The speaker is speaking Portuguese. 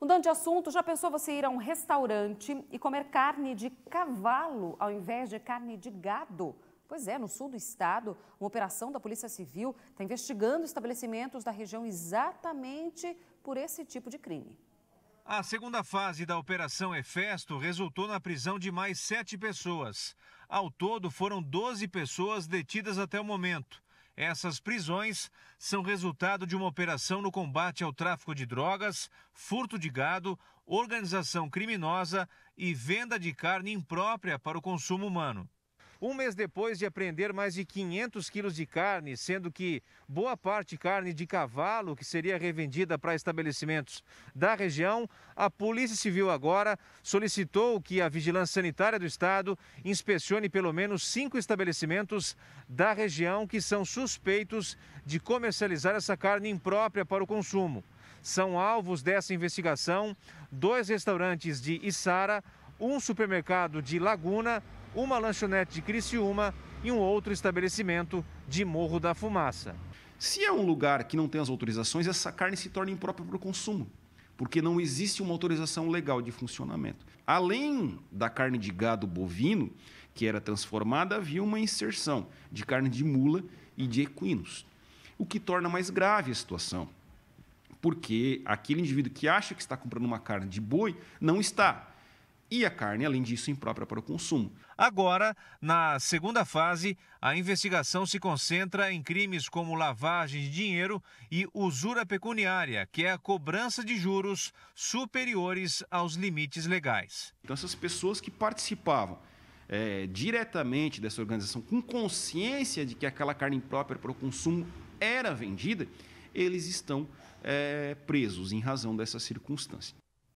Mudando de assunto, já pensou você ir a um restaurante e comer carne de cavalo ao invés de carne de gado? Pois é, no sul do estado, uma operação da Polícia Civil está investigando estabelecimentos da região exatamente por esse tipo de crime. A segunda fase da Operação Efesto resultou na prisão de mais sete pessoas. Ao todo, foram 12 pessoas detidas até o momento. Essas prisões são resultado de uma operação no combate ao tráfico de drogas, furto de gado, organização criminosa e venda de carne imprópria para o consumo humano. Um mês depois de apreender mais de 500 quilos de carne, sendo que boa parte carne de cavalo que seria revendida para estabelecimentos da região, a Polícia Civil agora solicitou que a Vigilância Sanitária do Estado inspecione pelo menos cinco estabelecimentos da região que são suspeitos de comercializar essa carne imprópria para o consumo. São alvos dessa investigação dois restaurantes de Içara, um supermercado de Laguna, uma lanchonete de Criciúma e um outro estabelecimento de Morro da Fumaça. Se é um lugar que não tem as autorizações, essa carne se torna imprópria para o consumo, porque não existe uma autorização legal de funcionamento. Além da carne de gado bovino, que era transformada, havia uma inserção de carne de mula e de equinos, o que torna mais grave a situação, porque aquele indivíduo que acha que está comprando uma carne de boi não está e a carne, além disso, imprópria para o consumo. Agora, na segunda fase, a investigação se concentra em crimes como lavagem de dinheiro e usura pecuniária, que é a cobrança de juros superiores aos limites legais. Então, essas pessoas que participavam é, diretamente dessa organização, com consciência de que aquela carne imprópria para o consumo era vendida, eles estão é, presos em razão dessa circunstância.